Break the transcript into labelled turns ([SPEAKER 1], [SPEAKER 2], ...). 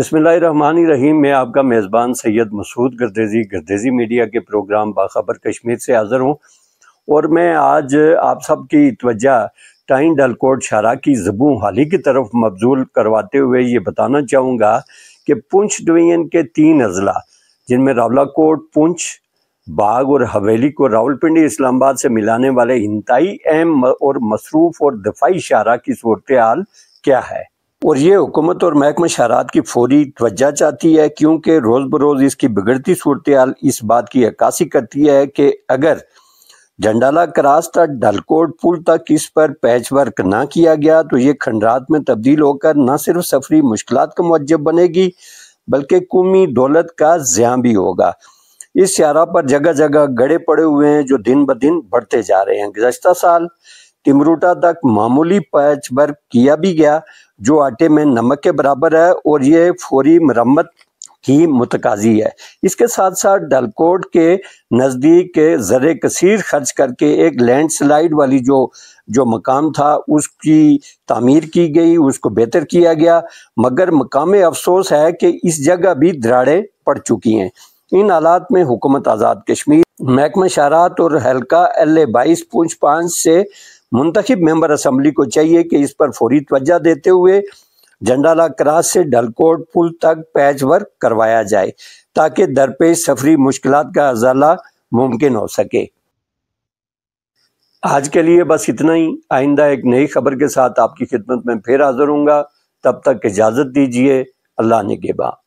[SPEAKER 1] बसमीम मैं आपका मेज़बान सैयद मसूद गर्देजी गर्देजी मीडिया के प्रोग्राम बाखबर कश्मीर से हाज़िर हूँ और मैं आज आप सब की तवज्जा टाइन डलकोट शारा की जबू हाली की तरफ मबजूल करवाते हुए ये बताना चाहूँगा कि पुंछ डिवीजन के तीन अजला जिनमें रावला कोट पुंछ बाग और हवेली को रावलपिंडी इस्लामाबाद से मिलाने वाले इंतई अहम और मसरूफ़ और दफाई शारा की सूरत हाल क्या है और ये हुकूमत और महकमा शहरात की फौरी तोज्जा चाहती है क्योंकि रोज़ बरोज़ इसकी बिगड़ती सूरत हाल इस बात की अक्सी करती है कि अगर झंडाला क्रास तक डलकोट पुल तक इस पर पैच वर्क ना किया गया तो ये खंडरात में तब्दील होकर न सिर्फ सफरी मुश्किल का मुजब बनेगी बल्कि कौमी दौलत का ज्या भी होगा इस शारा पर जगह जगह गड़े पड़े हुए हैं जो दिन ब दिन बढ़ते जा रहे हैं गुजशत साल टिमरूटा तक मामूली पैच वर्क किया भी गया जो आटे में नमक के बराबर है और ये फौरी मरम्मत की मुतकाजी है इसके साथ साथ डलकोट के नज़दीक के ज़र कसीर खर्च करके एक लैंड स्लाइड वाली जो जो मकाम था उसकी तमीर की गई उसको बेहतर किया गया मगर मकाम अफसोस है कि इस जगह भी दराड़ें पड़ चुकी हैं इन हालात में हुकूमत आज़ाद कश्मीर महकमा शारात और हल्का एल ए बाईस पूछ पाँच से मुंतखब मेंबर असम्बली को चाहिए कि इस पर फौरी तोज्जा देते हुए झंडाला क्रास से ढलकोट पुल तक पैच वर्क करवाया जाए ताकि दरपेश सफरी मुश्किल का अजाला मुमकिन हो सके आज के लिए बस इतना ही आइंदा एक नई खबर के साथ आपकी खिदमत में फिर हाजिर हूँगा तब तक इजाज़त दीजिए अल्लाह ने के बाद